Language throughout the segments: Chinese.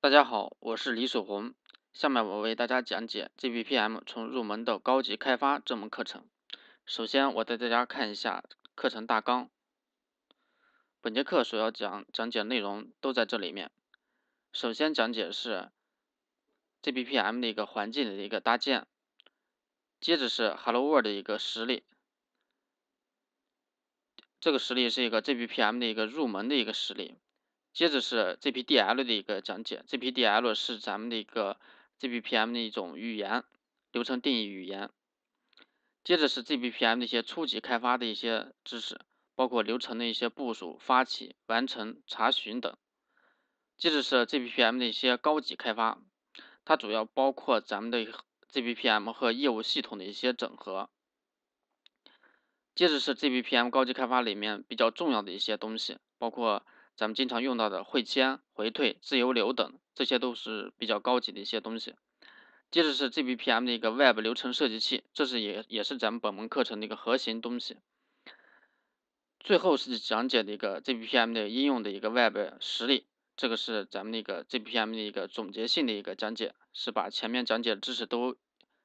大家好，我是李守红。下面我为大家讲解 g b p m 从入门到高级开发这门课程。首先，我带大家看一下课程大纲。本节课所要讲讲解内容都在这里面。首先讲解是 g b p m 的一个环境的一个搭建，接着是 Hello World 的一个实例。这个实例是一个 g b p m 的一个入门的一个实例。接着是 g p d l 的一个讲解 g p d l 是咱们的一个 g b p m 的一种语言，流程定义语言。接着是 g b p m 的一些初级开发的一些知识，包括流程的一些部署、发起、完成、查询等。接着是 g b p m 的一些高级开发，它主要包括咱们的 g b p m 和业务系统的一些整合。接着是 g b p m 高级开发里面比较重要的一些东西，包括。咱们经常用到的汇签、回退、自由流等，这些都是比较高级的一些东西。接着是 G B P M 的一个 Web 流程设计器，这是也也是咱们本门课程的一个核心东西。最后是讲解的一个 G B P M 的应用的一个 Web 实例，这个是咱们那个 G B P M 的一个总结性的一个讲解，是把前面讲解的知识都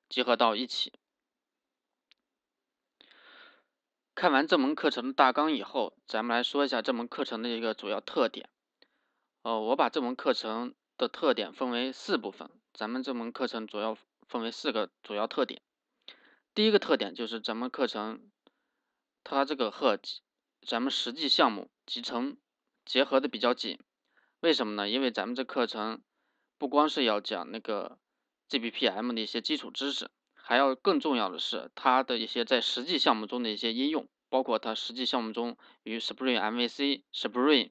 集合到一起。看完这门课程的大纲以后，咱们来说一下这门课程的一个主要特点。哦，我把这门课程的特点分为四部分。咱们这门课程主要分为四个主要特点。第一个特点就是，咱们课程它这个和咱们实际项目集成结合的比较紧。为什么呢？因为咱们这课程不光是要讲那个 GPPM 的一些基础知识。还要更重要的是，它的一些在实际项目中的一些应用，包括它实际项目中与 Spring MVC、Spring，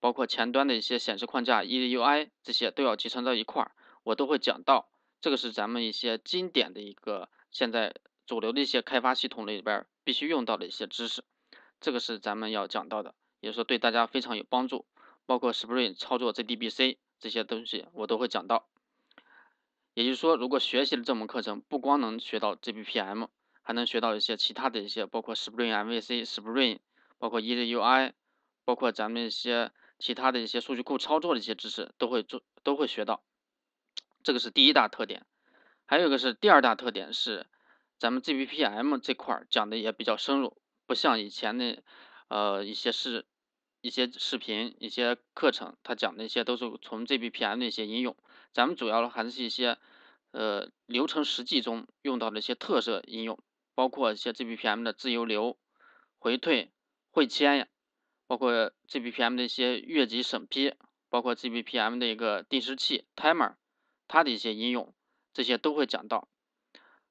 包括前端的一些显示框架 E D U I 这些都要集成到一块儿，我都会讲到。这个是咱们一些经典的一个现在主流的一些开发系统里边必须用到的一些知识，这个是咱们要讲到的，也是说对大家非常有帮助。包括 Spring 操作 J D B C 这些东西，我都会讲到。也就是说，如果学习了这门课程，不光能学到 G B P M，还能学到一些其他的一些，包括 Spring M V C、Spring，包括 E Z U I，包括咱们一些其他的一些数据库操作的一些知识，都会做，都会学到。这个是第一大特点。还有个是第二大特点是，咱们 G B P M 这块讲的也比较深入，不像以前的，呃，一些视，一些视频、一些课程，它讲的一些都是从 G B P M 的一些应用，咱们主要的还是一些。呃，流程实际中用到的一些特色应用，包括一些 G B P M 的自由流、回退、会签呀，包括 G B P M 的一些越级审批，包括 G B P M 的一个定时器 Timer，它的一些应用，这些都会讲到。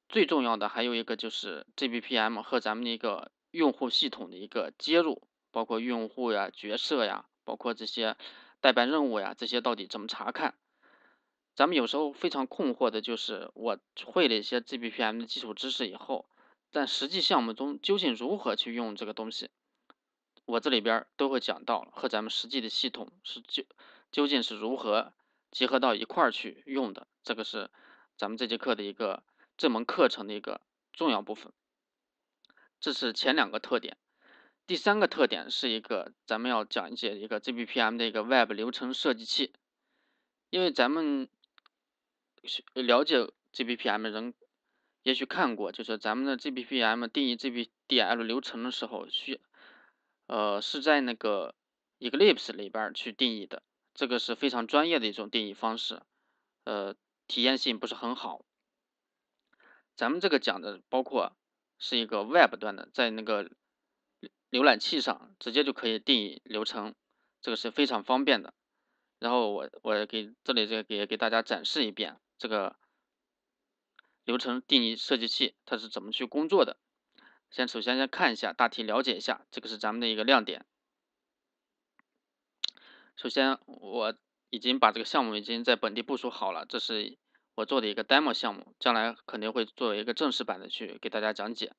最重要的还有一个就是 G B P M 和咱们的一个用户系统的一个接入，包括用户呀、角色呀，包括这些代办任务呀，这些到底怎么查看？咱们有时候非常困惑的就是，我会了一些 G B P M 的基础知识以后，在实际项目中究竟如何去用这个东西？我这里边都会讲到和咱们实际的系统是究究竟是如何结合到一块儿去用的，这个是咱们这节课的一个这门课程的一个重要部分。这是前两个特点，第三个特点是一个咱们要讲解一个 G B P M 的一个 Web 流程设计器，因为咱们。了解 GPPM 人也许看过，就是咱们的 GPPM 定义 GBDL 流程的时候，需呃是在那个 Eclipse 里边去定义的，这个是非常专业的一种定义方式，呃，体验性不是很好。咱们这个讲的包括是一个 Web 端的，在那个浏览器上直接就可以定义流程，这个是非常方便的。然后我我给这里个给给大家展示一遍。这个流程定义设计器它是怎么去工作的？先首先先看一下，大体了解一下，这个是咱们的一个亮点。首先我已经把这个项目已经在本地部署好了，这是我做的一个 demo 项目，将来肯定会作为一个正式版的去给大家讲解。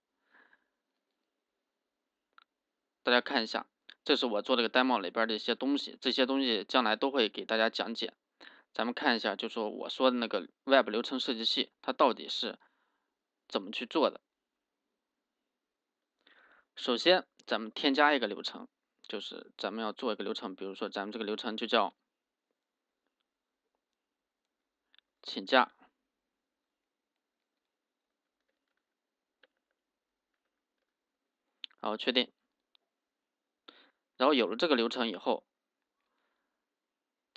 大家看一下，这是我做这个 demo 里边的一些东西，这些东西将来都会给大家讲解。咱们看一下，就说我说的那个 Web 流程设计器，它到底是怎么去做的。首先，咱们添加一个流程，就是咱们要做一个流程，比如说咱们这个流程就叫请假。然后确定，然后有了这个流程以后。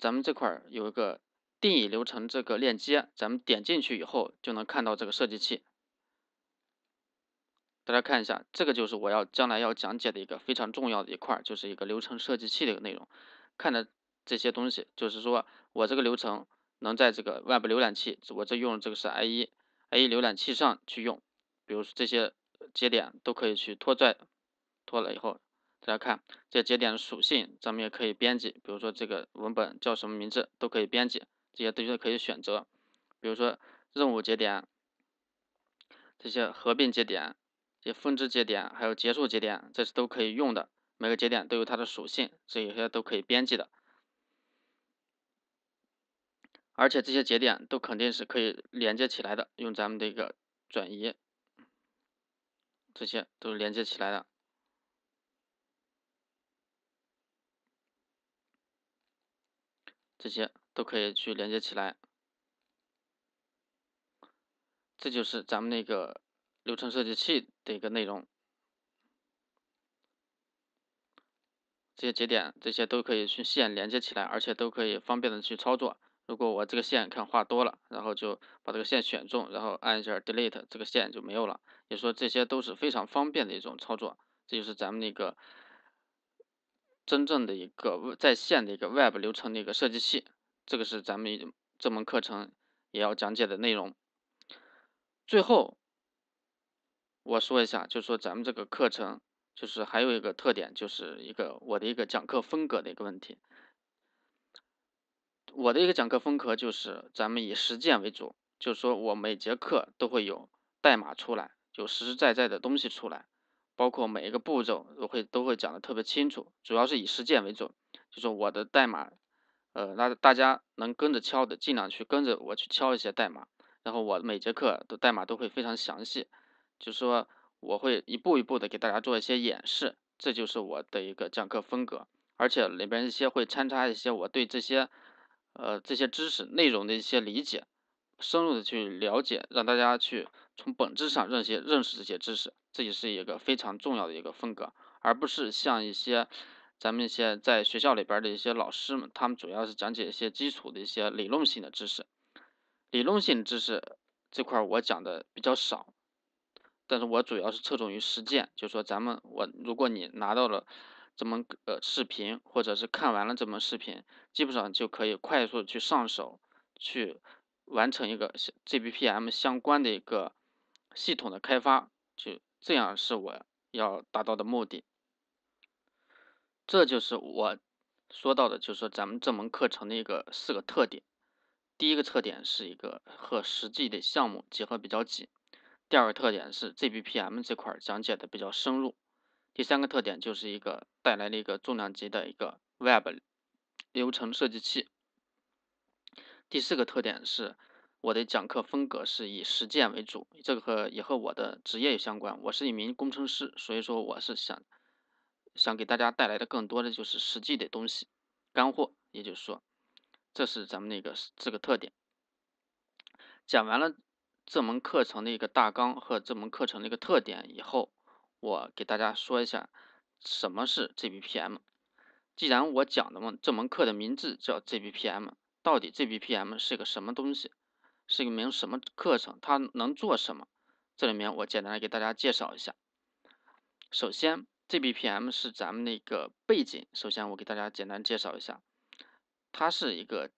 咱们这块儿有一个定义流程这个链接，咱们点进去以后就能看到这个设计器。大家看一下，这个就是我要将来要讲解的一个非常重要的一块，就是一个流程设计器的一个内容。看的这些东西，就是说我这个流程能在这个外部浏览器，我这用的这个是 IE，IE 浏览器上去用，比如说这些节点都可以去拖拽，拖了以后。大家看这些节点的属性，咱们也可以编辑，比如说这个文本叫什么名字都可以编辑，这些都是可以选择。比如说任务节点、这些合并节点、这些分支节点，还有结束节点，这是都可以用的。每个节点都有它的属性，这些都可以编辑的。而且这些节点都肯定是可以连接起来的，用咱们的一个转移，这些都是连接起来的。这些都可以去连接起来，这就是咱们那个流程设计器的一个内容。这些节点，这些都可以去线连接起来，而且都可以方便的去操作。如果我这个线看画多了，然后就把这个线选中，然后按一下 Delete，这个线就没有了。也说这些都是非常方便的一种操作，这就是咱们那个。真正的一个在线的一个 Web 流程的一个设计器，这个是咱们这门课程也要讲解的内容。最后我说一下，就是说咱们这个课程就是还有一个特点，就是一个我的一个讲课风格的一个问题。我的一个讲课风格就是咱们以实践为主，就是说我每节课都会有代码出来，有实实在在的东西出来。包括每一个步骤，都会都会讲的特别清楚，主要是以实践为准。就是我的代码，呃，那大家能跟着敲的，尽量去跟着我去敲一些代码。然后我每节课的代码都会非常详细，就是说我会一步一步的给大家做一些演示，这就是我的一个讲课风格。而且里边一些会掺插一些我对这些，呃，这些知识内容的一些理解，深入的去了解，让大家去从本质上认识认识这些知识。这也是一个非常重要的一个风格，而不是像一些咱们一些在学校里边的一些老师们，他们主要是讲解一些基础的一些理论性的知识。理论性知识这块我讲的比较少，但是我主要是侧重于实践。就说咱们我，如果你拿到了这门呃视频，或者是看完了这门视频，基本上就可以快速去上手，去完成一个 G B P M 相关的一个系统的开发，就。这样是我要达到的目的，这就是我说到的，就是说咱们这门课程的一个四个特点。第一个特点是一个和实际的项目结合比较紧，第二个特点是 G B P M 这块讲解的比较深入，第三个特点就是一个带来了一个重量级的一个 Web 流程设计器，第四个特点是。我的讲课风格是以实践为主，这个和也和我的职业相关。我是一名工程师，所以说我是想，想给大家带来的更多的就是实际的东西，干货。也就是说，这是咱们那个这个特点。讲完了这门课程的一个大纲和这门课程的一个特点以后，我给大家说一下什么是 GBPM。既然我讲的嘛，这门课的名字叫 GBPM，到底 GBPM 是个什么东西？是一门什么课程？它能做什么？这里面我简单的给大家介绍一下。首先，JBPm 是咱们的一个背景。首先，我给大家简单介绍一下，它是一个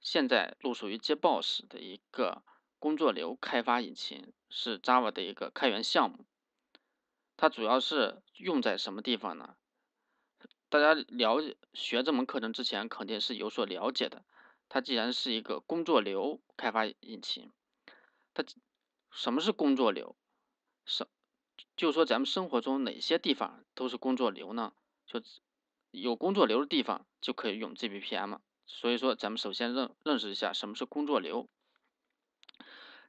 现在隶属于 j b o s s 的一个工作流开发引擎，是 Java 的一个开源项目。它主要是用在什么地方呢？大家了学这门课程之前肯定是有所了解的。它既然是一个工作流开发引擎，它什么是工作流？什就说咱们生活中哪些地方都是工作流呢？就有工作流的地方就可以用 GPPM。所以说咱们首先认认识一下什么是工作流。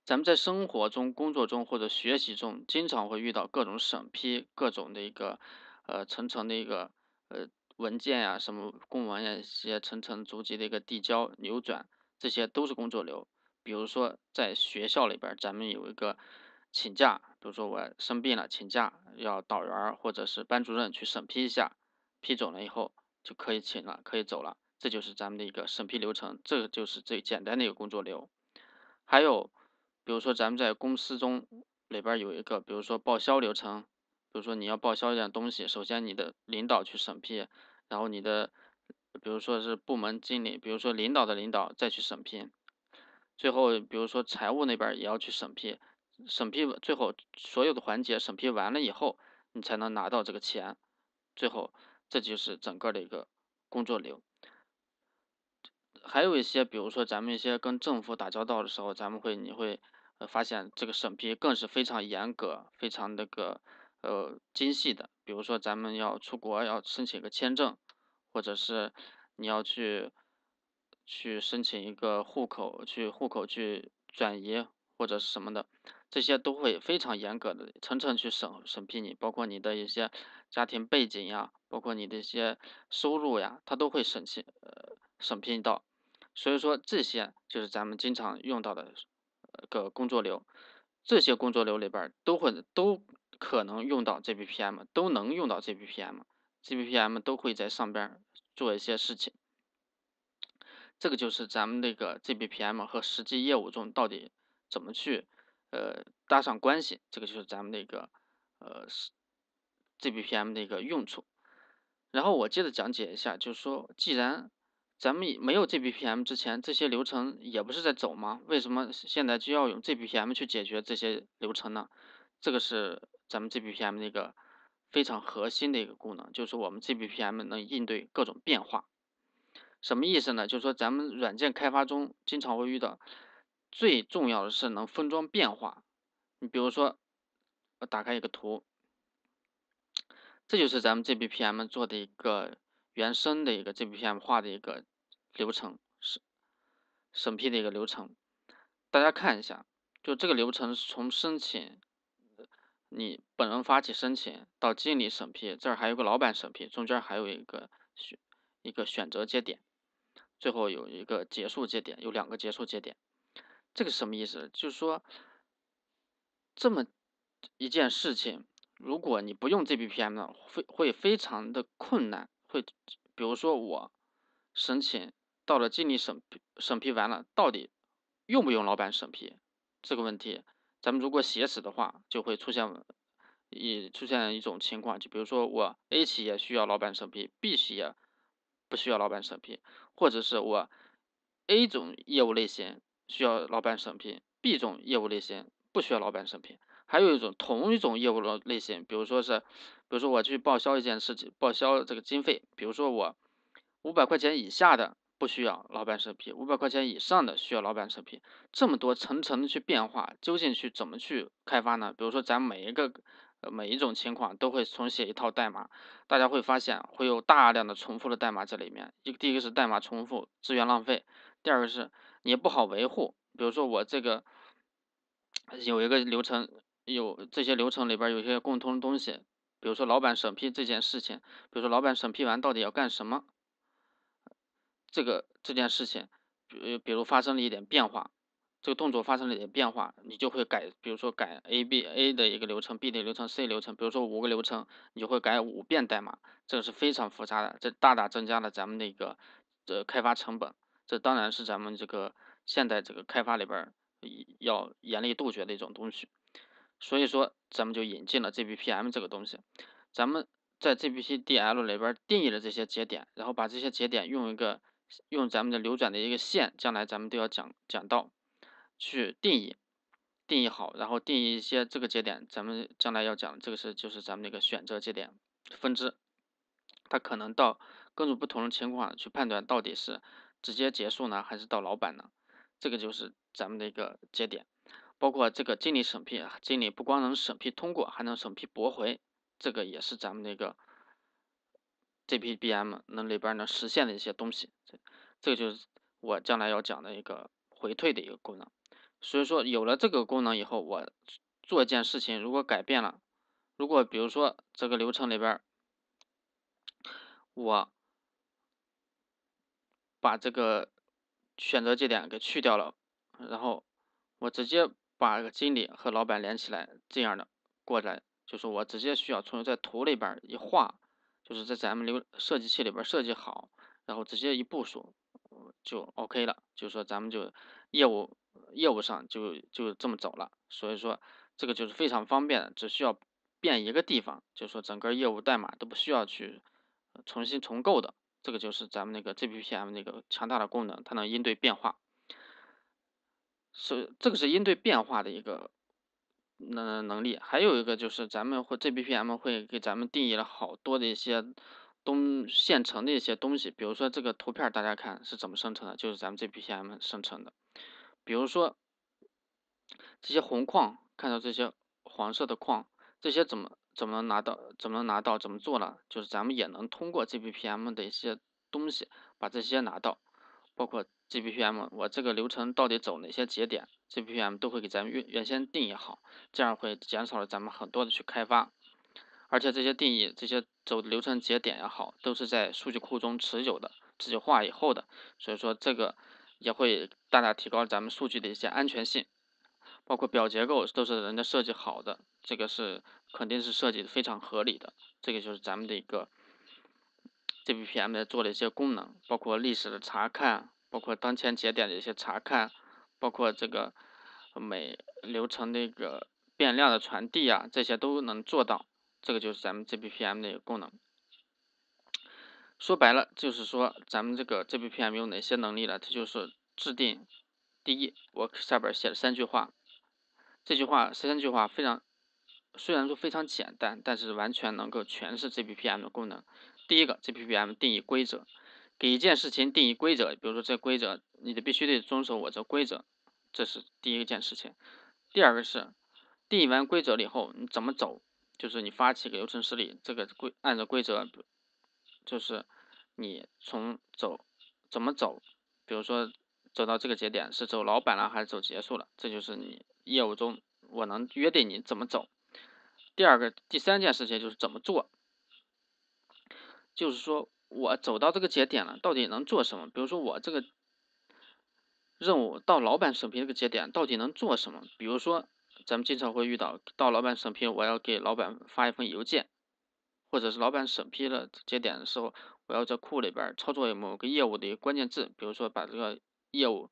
咱们在生活中、工作中或者学习中，经常会遇到各种审批、各种的一个呃层层的一个呃。文件呀，什么公文呀，一些层层逐级的一个递交、流转，这些都是工作流。比如说在学校里边，咱们有一个请假，比如说我生病了请假，要导员或者是班主任去审批一下，批准了以后就可以请了，可以走了。这就是咱们的一个审批流程，这就是最简单的一个工作流。还有，比如说咱们在公司中里边有一个，比如说报销流程。就是说你要报销一点东西，首先你的领导去审批，然后你的，比如说是部门经理，比如说领导的领导再去审批，最后比如说财务那边也要去审批，审批最后所有的环节审批完了以后，你才能拿到这个钱。最后这就是整个的一个工作流。还有一些，比如说咱们一些跟政府打交道的时候，咱们会你会发现这个审批更是非常严格，非常那个。呃，精细的，比如说咱们要出国要申请个签证，或者是你要去去申请一个户口，去户口去转移或者是什么的，这些都会非常严格的层层去审审批你，包括你的一些家庭背景呀，包括你的一些收入呀，他都会审请呃审批到。所以说这些就是咱们经常用到的个工作流，这些工作流里边都会都。可能用到 G B P M，都能用到 G B P M，G B P M 都会在上边做一些事情。这个就是咱们那个 G B P M 和实际业务中到底怎么去呃搭上关系，这个就是咱们那个呃 G B P M 的一个用处。然后我接着讲解一下，就是说，既然咱们没有 G B P M 之前，这些流程也不是在走吗？为什么现在就要用 G B P M 去解决这些流程呢？这个是。咱们 G B P M 那个非常核心的一个功能，就是我们 G B P M 能应对各种变化。什么意思呢？就是说咱们软件开发中经常会遇到，最重要的是能封装变化。你比如说，我打开一个图，这就是咱们 G B P M 做的一个原生的一个 G B P M 化的一个流程，审审批的一个流程。大家看一下，就这个流程是从申请。你本人发起申请，到经理审批，这儿还有个老板审批，中间还有一个选一个选择节点，最后有一个结束节点，有两个结束节点。这个什么意思？就是说，这么一件事情，如果你不用 G B P M 呢，会会非常的困难。会，比如说我申请到了经理审审批完了，到底用不用老板审批这个问题？咱们如果写死的话，就会出现一出现一种情况，就比如说我 A 企业需要老板审批，B 企业不需要老板审批，或者是我 A 种业务类型需要老板审批，B 种业务类型不需要老板审批，还有一种同一种业务类类型，比如说是，比如说我去报销一件事情，报销这个经费，比如说我五百块钱以下的。不需要老板审批，五百块钱以上的需要老板审批。这么多层层的去变化，究竟去怎么去开发呢？比如说，咱每一个呃每一种情况都会重写一套代码，大家会发现会有大量的重复的代码在里面。一个第一个是代码重复，资源浪费；第二个是你不好维护。比如说，我这个有一个流程，有这些流程里边有些共通的东西，比如说老板审批这件事情，比如说老板审批完到底要干什么？这个这件事情，呃，比如发生了一点变化，这个动作发生了一点变化，你就会改，比如说改 A、B、A 的一个流程，B 的流程，C 流程，比如说五个流程，你就会改五遍代码，这个是非常复杂的，这大大增加了咱们的一个呃开发成本，这当然是咱们这个现在这个开发里边要严厉杜绝的一种东西，所以说咱们就引进了 G B P M 这个东西，咱们在 G B c D L 里边定义了这些节点，然后把这些节点用一个用咱们的流转的一个线，将来咱们都要讲讲到，去定义，定义好，然后定义一些这个节点，咱们将来要讲这个是就是咱们的一个选择节点分支，它可能到根据不同的情况去判断到底是直接结束呢，还是到老板呢，这个就是咱们的一个节点，包括这个经理审批，经理不光能审批通过，还能审批驳回，这个也是咱们的一个。j P B M 那里边能实现的一些东西，这这个就是我将来要讲的一个回退的一个功能。所以说有了这个功能以后，我做一件事情如果改变了，如果比如说这个流程里边，我把这个选择节点给去掉了，然后我直接把个经理和老板连起来，这样的过来，就是我直接需要从在图里边一画。就是在咱们流设计器里边设计好，然后直接一部署就 OK 了。就是说咱们就业务业务上就就这么走了。所以说这个就是非常方便的，只需要变一个地方，就是说整个业务代码都不需要去重新重构的。这个就是咱们那个 GPPM 那个强大的功能，它能应对变化。是这个是应对变化的一个。能能力，还有一个就是咱们或 G B P M 会给咱们定义了好多的一些东现成的一些东西，比如说这个图片大家看是怎么生成的，就是咱们 G B P M 生成的。比如说这些红框，看到这些黄色的框，这些怎么怎么拿到，怎么拿到，怎么做呢？就是咱们也能通过 G B P M 的一些东西把这些拿到。包括 GPPM，我这个流程到底走哪些节点，GPPM 都会给咱们原原先定义好，这样会减少了咱们很多的去开发，而且这些定义、这些走流程节点也好，都是在数据库中持久的、持久化以后的，所以说这个也会大大提高咱们数据的一些安全性，包括表结构都是人家设计好的，这个是肯定是设计非常合理的，这个就是咱们的一个。g b p m 在做了一些功能，包括历史的查看，包括当前节点的一些查看，包括这个每流程的一个变量的传递啊，这些都能做到。这个就是咱们 g b p m 的一个功能。说白了就是说，咱们这个 g b p m 有哪些能力呢？它就是制定。第一，我下边写了三句话，这句话、三句话非常，虽然说非常简单，但是完全能够诠释 g b p m 的功能。第一个，G P p M 定义规则，给一件事情定义规则，比如说这规则，你得必须得遵守我这规则，这是第一件事情。第二个是，定义完规则了以后，你怎么走，就是你发起个流程时例，这个规按照规则，就是你从走，怎么走，比如说走到这个节点是走老板了还是走结束了，这就是你业务中我能约定你怎么走。第二个、第三件事情就是怎么做。就是说，我走到这个节点了，到底能做什么？比如说，我这个任务到老板审批这个节点，到底能做什么？比如说，咱们经常会遇到到老板审批，我要给老板发一封邮件，或者是老板审批了节点的时候，我要在库里边操作某个业务的一个关键字，比如说把这个业务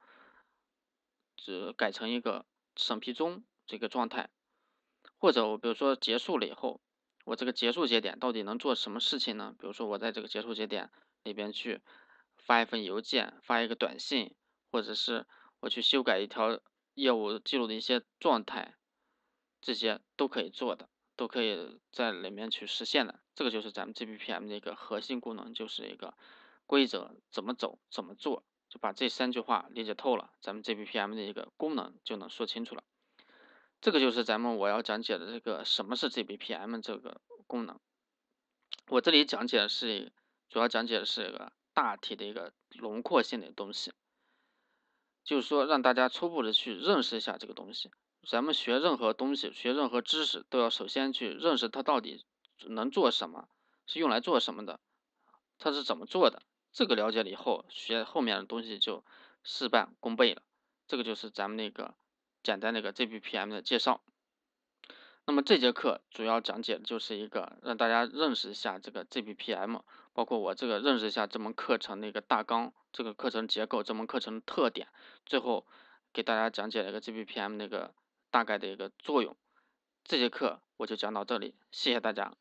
只改成一个审批中这个状态，或者我比如说结束了以后。我这个结束节点到底能做什么事情呢？比如说，我在这个结束节点里边去发一份邮件、发一个短信，或者是我去修改一条业务记录的一些状态，这些都可以做的，都可以在里面去实现的。这个就是咱们 GPPM 的一个核心功能，就是一个规则怎么走、怎么做，就把这三句话理解透了，咱们 GPPM 的一个功能就能说清楚了。这个就是咱们我要讲解的这个什么是 GBPM 这个功能。我这里讲解的是，主要讲解的是一个大体的一个轮廓性的东西，就是说让大家初步的去认识一下这个东西。咱们学任何东西，学任何知识，都要首先去认识它到底能做什么，是用来做什么的，它是怎么做的。这个了解了以后，学后面的东西就事半功倍了。这个就是咱们那个。简单的一个 GPPM 的介绍，那么这节课主要讲解的就是一个让大家认识一下这个 GPPM，包括我这个认识一下这门课程的一个大纲，这个课程结构，这门课程特点，最后给大家讲解了一个 GPPM 那个大概的一个作用。这节课我就讲到这里，谢谢大家。